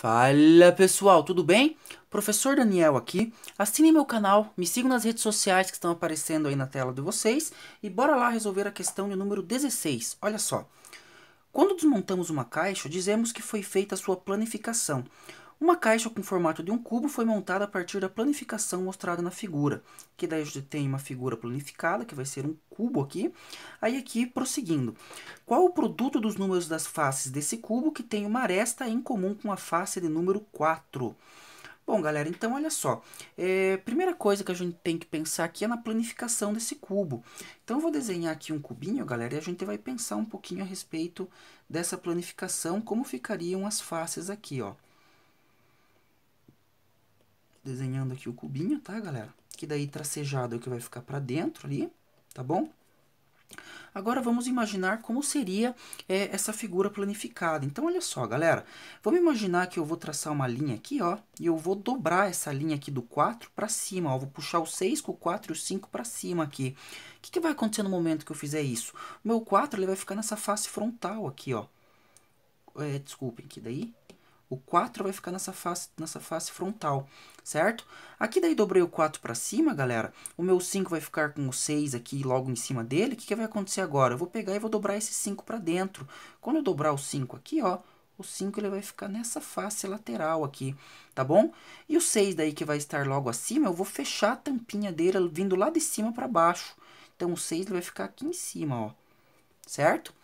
Fala pessoal, tudo bem? Professor Daniel aqui. Assine meu canal, me sigam nas redes sociais que estão aparecendo aí na tela de vocês e bora lá resolver a questão de número 16. Olha só. Quando desmontamos uma caixa, dizemos que foi feita a sua planificação. Uma caixa com formato de um cubo foi montada a partir da planificação mostrada na figura, que daí a gente tem uma figura planificada, que vai ser um cubo aqui. Aí aqui, prosseguindo, qual o produto dos números das faces desse cubo que tem uma aresta em comum com a face de número 4? Bom, galera, então olha só. É, primeira coisa que a gente tem que pensar aqui é na planificação desse cubo. Então eu vou desenhar aqui um cubinho, galera, e a gente vai pensar um pouquinho a respeito dessa planificação, como ficariam as faces aqui, ó desenhando aqui o cubinho, tá, galera? Que daí tracejado é o que vai ficar pra dentro ali, tá bom? Agora vamos imaginar como seria é, essa figura planificada. Então, olha só, galera. Vamos imaginar que eu vou traçar uma linha aqui, ó. E eu vou dobrar essa linha aqui do 4 para cima, ó. Vou puxar o 6 com o 4 e o 5 para cima aqui. O que, que, vai acontecer no momento que eu fizer isso? O meu 4 ele vai ficar nessa face frontal aqui, ó. É, desculpem, que daí o 4 vai ficar nessa face, nessa face frontal, certo? Aqui daí dobrei o 4 para cima, galera. O meu 5 vai ficar com o 6 aqui logo em cima dele. O que, que vai acontecer agora? Eu vou pegar e vou dobrar esse 5 para dentro. Quando eu dobrar o 5 aqui, ó, o 5 ele vai ficar nessa face lateral aqui, tá bom? E o 6 daí que vai estar logo acima, eu vou fechar a tampinha dele vindo lá de cima para baixo. Então, o 6 vai ficar aqui em cima, ó, certo?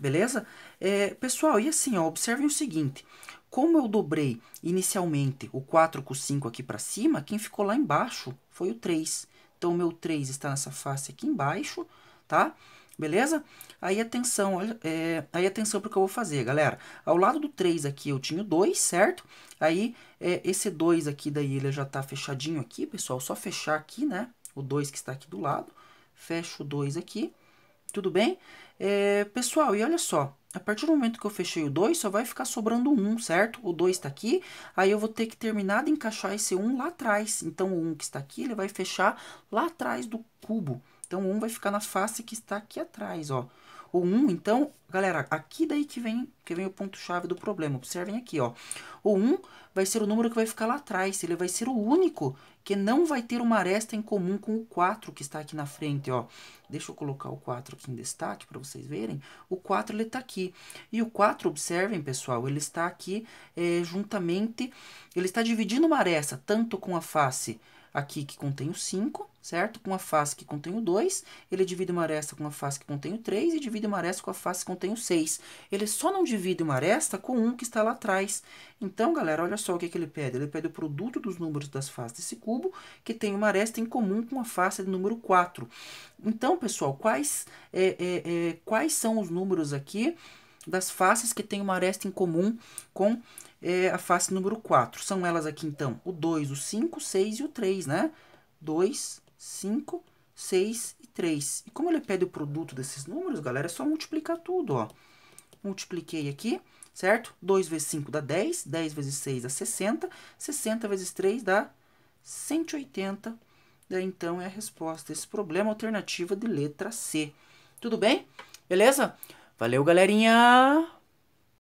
Beleza? É, pessoal, e assim, ó, observem o seguinte. Como eu dobrei inicialmente o 4 com o 5 aqui para cima, quem ficou lá embaixo foi o 3. Então, o meu 3 está nessa face aqui embaixo, tá? Beleza? Aí, atenção, olha, é, aí atenção que eu vou fazer, galera. Ao lado do 3 aqui eu tinha o 2, certo? Aí, é, esse 2 aqui daí ele já está fechadinho aqui, pessoal. Só fechar aqui, né? O 2 que está aqui do lado. Fecho o 2 aqui tudo bem? É, pessoal, e olha só, a partir do momento que eu fechei o 2, só vai ficar sobrando um, certo? O 2 está aqui, aí eu vou ter que terminar de encaixar esse 1 um lá atrás. Então, o 1 um que está aqui, ele vai fechar lá atrás do cubo. Então, o 1 vai ficar na face que está aqui atrás, ó. O 1, então, galera, aqui daí que vem, que vem o ponto-chave do problema. Observem aqui, ó. O 1 vai ser o número que vai ficar lá atrás. Ele vai ser o único que não vai ter uma aresta em comum com o 4 que está aqui na frente, ó. Deixa eu colocar o 4 aqui em destaque para vocês verem. O 4, ele está aqui. E o 4, observem, pessoal, ele está aqui é, juntamente... Ele está dividindo uma aresta, tanto com a face aqui que contém o 5, certo? Com a face que contém o 2, ele divide uma aresta com a face que contém o 3 e divide uma aresta com a face que contém o 6. Ele só não divide uma aresta com um que está lá atrás. Então, galera, olha só o que, é que ele pede. Ele pede o produto dos números das faces desse cubo, que tem uma aresta em comum com a face de número 4. Então, pessoal, quais, é, é, é, quais são os números aqui das faces que têm uma aresta em comum com é a face número 4. São elas aqui, então, o 2, o 5, 6 e o 3, né? 2, 5, 6 e 3. E como ele pede o produto desses números, galera, é só multiplicar tudo, ó. Multipliquei aqui, certo? 2 vezes 5 dá 10, 10 vezes 6 dá 60, 60 vezes 3 dá 180. Daí, então, é a resposta esse problema, alternativa de letra C. Tudo bem? Beleza? Valeu, galerinha!